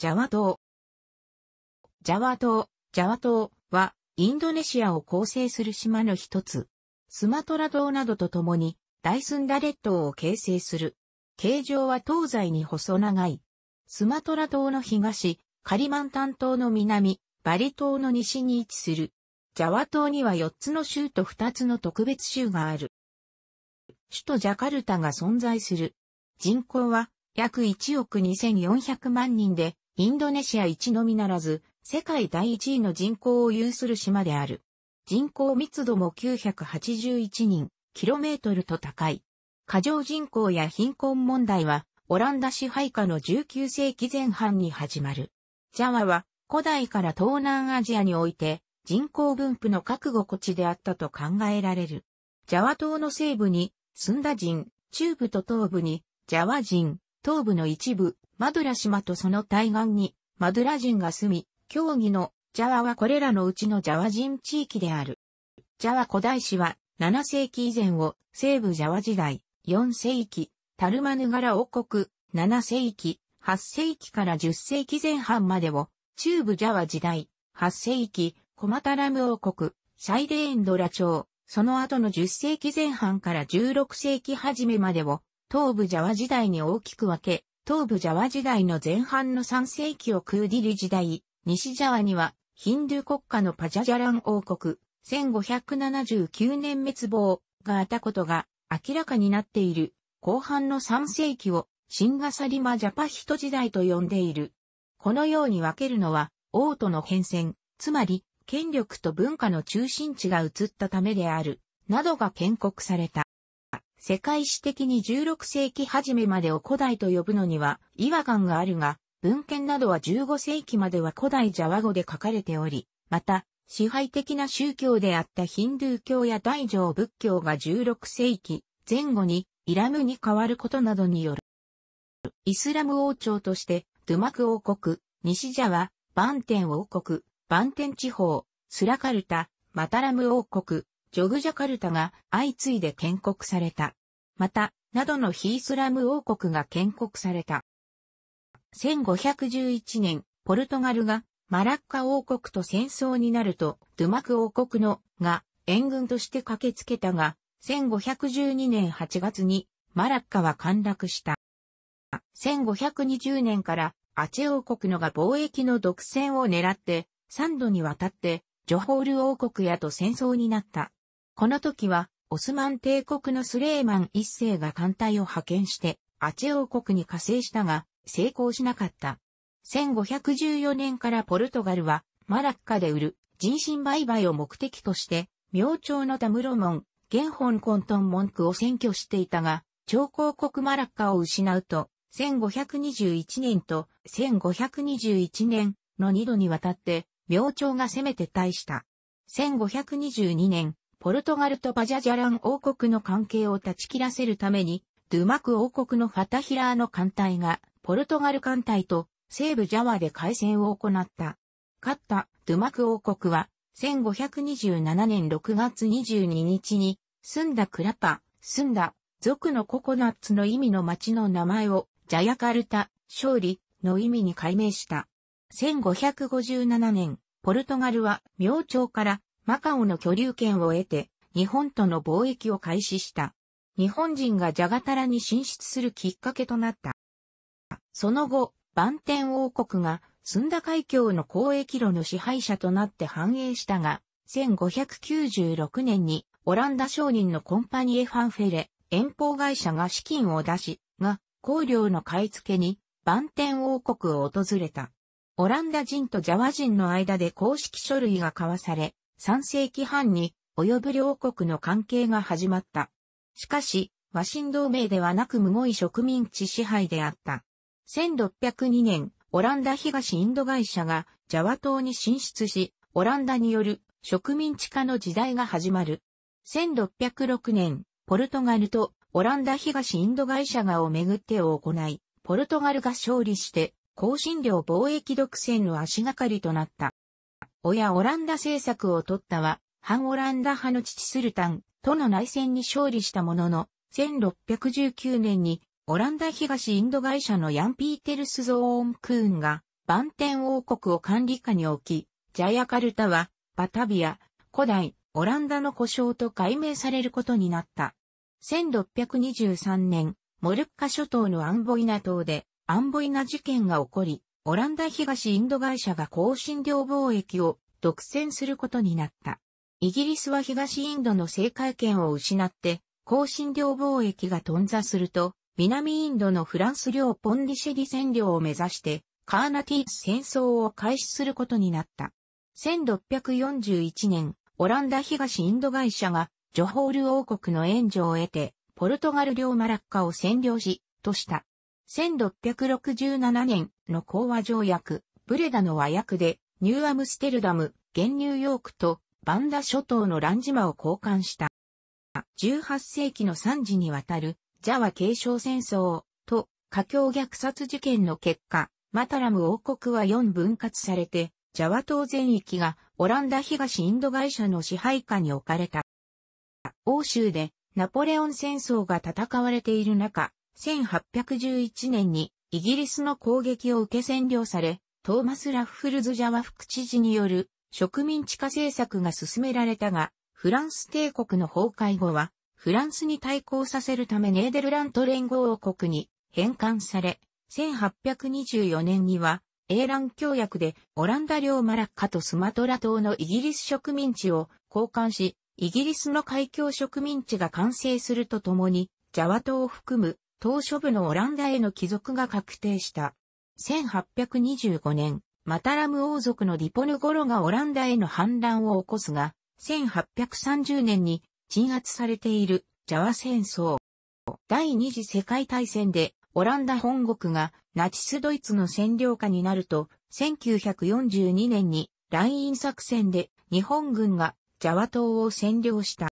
ジャワ島。ジャワ島、ジャワ島は、インドネシアを構成する島の一つ。スマトラ島などと共に、ダイスンダレッ島を形成する。形状は東西に細長い。スマトラ島の東、カリマンタン島の南、バリ島の西に位置する。ジャワ島には4つの州と2つの特別州がある。首都ジャカルタが存在する。人口は約1億2400万人で、インドネシア一のみならず、世界第一位の人口を有する島である。人口密度も981人、キロメートルと高い。過剰人口や貧困問題は、オランダ支配下の19世紀前半に始まる。ジャワは、古代から東南アジアにおいて、人口分布の覚悟地であったと考えられる。ジャワ島の西部に、スンダ人、中部と東部に、ジャワ人、東部の一部、マドラ島とその対岸に、マドラ人が住み、競技のジャワはこれらのうちのジャワ人地域である。ジャワ古代史は7世紀以前を西部ジャワ時代、4世紀、タルマヌガラ王国、7世紀、8世紀から10世紀前半までを中部ジャワ時代、8世紀、コマタラム王国、シャイレーンドラ朝、その後の10世紀前半から16世紀初めまでを東部ジャワ時代に大きく分け、東部ジャワ時代の前半の3世紀をクーディル時代、西ジャワには、ヒンドゥー国家のパジャジャラン王国、1579年滅亡があったことが明らかになっている。後半の3世紀を、シンガサリマジャパヒト時代と呼んでいる。このように分けるのは、王都の変遷、つまり、権力と文化の中心地が移ったためである、などが建国された。世界史的に16世紀初めまでを古代と呼ぶのには違和感があるが、文献などは15世紀までは古代ジャワ語で書かれており、また、支配的な宗教であったヒンドゥー教や大乗仏教が16世紀前後にイラムに変わることなどによる。イスラム王朝として、ドゥマク王国、西ジャワ、バンテン王国、バンテン地方、スラカルタ、マタラム王国、ジョグジャカルタが相次いで建国された。また、などのヒースラム王国が建国された。1511年、ポルトガルがマラッカ王国と戦争になると、ドゥマク王国のが援軍として駆けつけたが、1512年8月にマラッカは陥落した。1520年からアチェ王国のが貿易の独占を狙って、3度にわたってジョホール王国やと戦争になった。この時は、オスマン帝国のスレーマン一世が艦隊を派遣して、アチェ王国に加勢したが、成功しなかった。1514年からポルトガルは、マラッカで売る人身売買を目的として、明朝のダムロモン、現本混沌文句を占拠していたが、朝貢国マラッカを失うと、1521年と1521年の2度にわたって、明朝が攻めて大した。1522年、ポルトガルとバジャジャラン王国の関係を断ち切らせるために、ドゥマク王国のファタヒラーの艦隊が、ポルトガル艦隊と西部ジャワで海戦を行った。勝ったドゥマク王国は、1527年6月22日に、スンダクラパ、スンダ、族のココナッツの意味の町の名前を、ジャヤカルタ、勝利の意味に改名した。1557年、ポルトガルは明朝からマカオの居留権を得て、日本との貿易を開始した。日本人がジャガタラに進出するきっかけとなった。その後、バンテン王国がスンダ海峡の交易路の支配者となって繁栄したが、1596年にオランダ商人のコンパニエ・ファンフェレ、遠方会社が資金を出し、が、香料の買い付けに、バンテン王国を訪れた。オランダ人とジャワ人の間で公式書類が交わされ、3世紀半に及ぶ両国の関係が始まった。しかし、和親同盟ではなく無語植民地支配であった。1602年、オランダ東インド会社がジャワ島に進出し、オランダによる植民地化の時代が始まる。1606年、ポルトガルとオランダ東インド会社がをめぐってを行い、ポルトガルが勝利して、香辛料貿易独占の足がかりとなった。親オランダ政策を取ったは、反オランダ派の父スルタンとの内戦に勝利したものの、1619年にオランダ東インド会社のヤン・ピーテルス・ゾーン・クーンが、バンテン王国を管理下に置き、ジャヤカルタは、バタビア、古代、オランダの故障と改名されることになった。1623年、モルッカ諸島のアンボイナ島で、アンボイナ事件が起こり、オランダ東インド会社が香辛料貿易を独占することになった。イギリスは東インドの政界権を失って、香辛料貿易が頓挫すると、南インドのフランス領ポンディシェリ占領を目指して、カーナティーツ戦争を開始することになった。1641年、オランダ東インド会社が、ジョホール王国の援助を得て、ポルトガル領マラッカを占領し、とした。1667年の講和条約、ブレダの和訳で、ニューアムステルダム、現ニューヨークとバンダ諸島のランジマを交換した。18世紀の3時にわたる、ジャワ継承戦争と、華僑虐殺事件の結果、マタラム王国は4分割されて、ジャワ島全域がオランダ東インド会社の支配下に置かれた。欧州でナポレオン戦争が戦われている中、1811年にイギリスの攻撃を受け占領され、トーマス・ラッフルズ・ジャワ副知事による植民地化政策が進められたが、フランス帝国の崩壊後は、フランスに対抗させるためネーデルラント連合王国に返還され、1824年には、英蘭協約でオランダ領マラッカとスマトラ島のイギリス植民地を交換し、イギリスの海峡植民地が完成するとともに、ジャワ島を含む当初部のオランダへの帰属が確定した。1825年、マタラム王族のディポヌゴロがオランダへの反乱を起こすが、1830年に鎮圧されているジャワ戦争。第二次世界大戦でオランダ本国がナチスドイツの占領下になると、1942年にライン作戦で日本軍がジャワ島を占領した。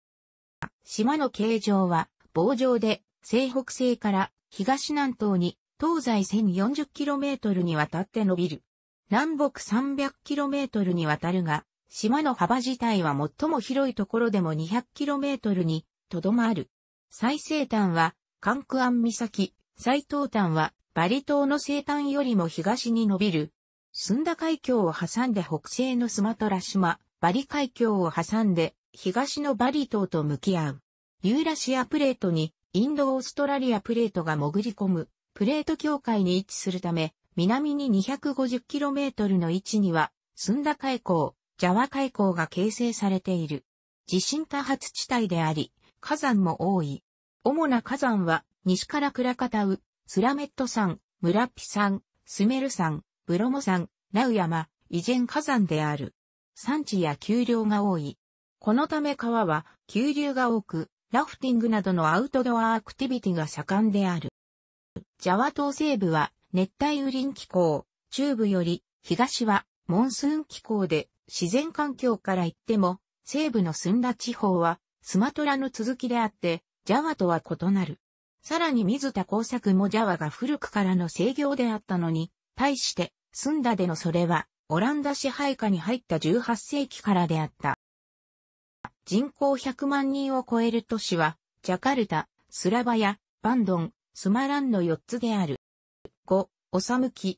島の形状は棒状で西北西から東南東に東西 1040km にわたって伸びる。南北 300km にわたるが、島の幅自体は最も広いところでも 200km にとどまる。最西端は、カンクアン岬、最東端は、バリ島の西端よりも東に伸びる。スンダ海峡を挟んで北西のスマトラ島、バリ海峡を挟んで、東のバリ島と向き合う。ユーラシアプレートにインドオーストラリアプレートが潜り込む、プレート境界に位置するため、南に 250km の位置には、スンダ海溝、ジャワ海溝が形成されている。地震多発地帯であり、火山も多い。主な火山は、西からクラカタウ、スラメット山、ムラピ山、スメル山、ブロモ山、ラウ山、イジェン火山である。山地や丘陵が多い。このため川は、急流が多く、ラフティングなどのアウトドアアクティビティが盛んである。ジャワ島西部は熱帯雨林気候、中部より東はモンスーン気候で自然環境から言っても西部のスンダ地方はスマトラの続きであってジャワとは異なる。さらに水田工作もジャワが古くからの制御であったのに、対してスンダでのそれはオランダ支配下に入った18世紀からであった。人口100万人を超える都市は、ジャカルタ、スラバヤ、バンドン、スマランの4つである。5、オサムキ、